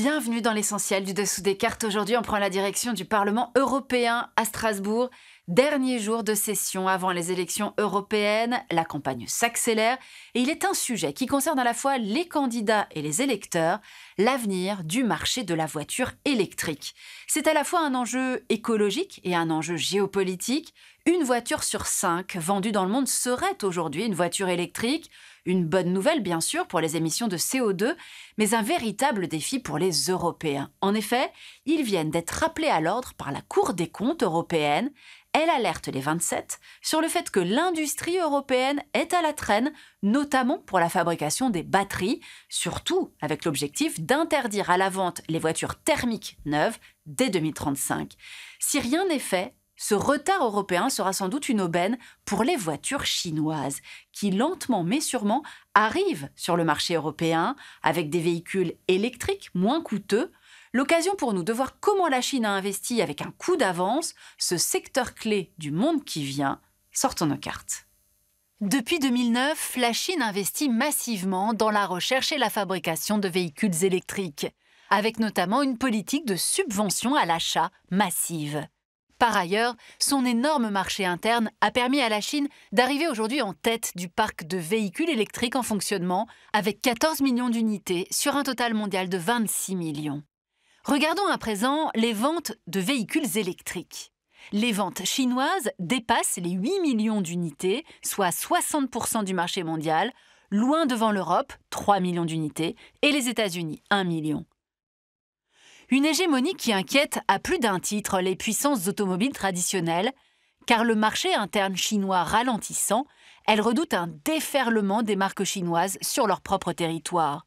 bienvenue dans l'essentiel du dessous des cartes. Aujourd'hui, on prend la direction du Parlement européen à Strasbourg. Dernier jour de session avant les élections européennes, la campagne s'accélère et il est un sujet qui concerne à la fois les candidats et les électeurs, l'avenir du marché de la voiture électrique. C'est à la fois un enjeu écologique et un enjeu géopolitique. Une voiture sur cinq vendue dans le monde serait aujourd'hui une voiture électrique. Une bonne nouvelle, bien sûr, pour les émissions de CO2, mais un véritable défi pour les Européens. En effet, ils viennent d'être rappelés à l'ordre par la Cour des comptes européenne. Elle alerte les 27 sur le fait que l'industrie européenne est à la traîne, notamment pour la fabrication des batteries, surtout avec l'objectif d'interdire à la vente les voitures thermiques neuves dès 2035. Si rien n'est fait, ce retard européen sera sans doute une aubaine pour les voitures chinoises, qui lentement mais sûrement arrivent sur le marché européen avec des véhicules électriques moins coûteux, l'occasion pour nous de voir comment la Chine a investi avec un coup d'avance ce secteur clé du monde qui vient. Sortons nos cartes. Depuis 2009, la Chine investit massivement dans la recherche et la fabrication de véhicules électriques, avec notamment une politique de subvention à l'achat massive. Par ailleurs, son énorme marché interne a permis à la Chine d'arriver aujourd'hui en tête du parc de véhicules électriques en fonctionnement, avec 14 millions d'unités sur un total mondial de 26 millions. Regardons à présent les ventes de véhicules électriques. Les ventes chinoises dépassent les 8 millions d'unités, soit 60% du marché mondial, loin devant l'Europe, 3 millions d'unités, et les États-Unis, 1 million. Une hégémonie qui inquiète à plus d'un titre les puissances automobiles traditionnelles, car le marché interne chinois ralentissant, elles redoute un déferlement des marques chinoises sur leur propre territoire.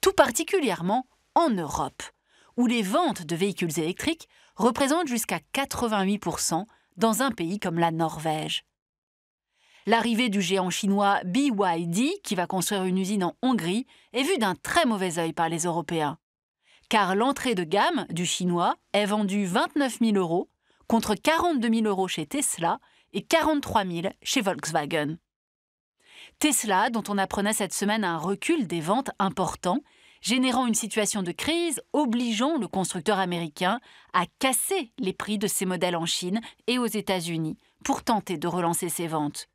Tout particulièrement en Europe, où les ventes de véhicules électriques représentent jusqu'à 88% dans un pays comme la Norvège. L'arrivée du géant chinois BYD, qui va construire une usine en Hongrie, est vue d'un très mauvais œil par les Européens car l'entrée de gamme du chinois est vendue 29 000 euros contre 42 000 euros chez Tesla et 43 000 chez Volkswagen. Tesla, dont on apprenait cette semaine un recul des ventes important, générant une situation de crise obligeant le constructeur américain à casser les prix de ses modèles en Chine et aux États-Unis pour tenter de relancer ses ventes.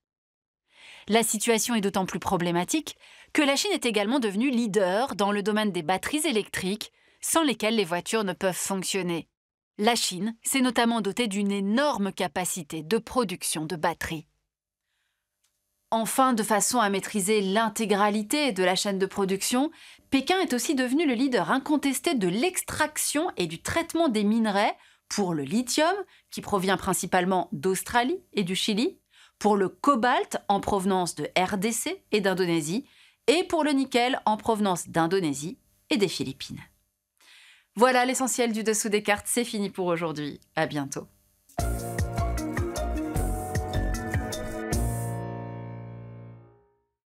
La situation est d'autant plus problématique que la Chine est également devenue leader dans le domaine des batteries électriques, sans lesquelles les voitures ne peuvent fonctionner. La Chine s'est notamment dotée d'une énorme capacité de production de batteries. Enfin, de façon à maîtriser l'intégralité de la chaîne de production, Pékin est aussi devenu le leader incontesté de l'extraction et du traitement des minerais pour le lithium, qui provient principalement d'Australie et du Chili, pour le cobalt en provenance de RDC et d'Indonésie, et pour le nickel en provenance d'Indonésie et des Philippines. Voilà l'essentiel du dessous des cartes, c'est fini pour aujourd'hui. À bientôt.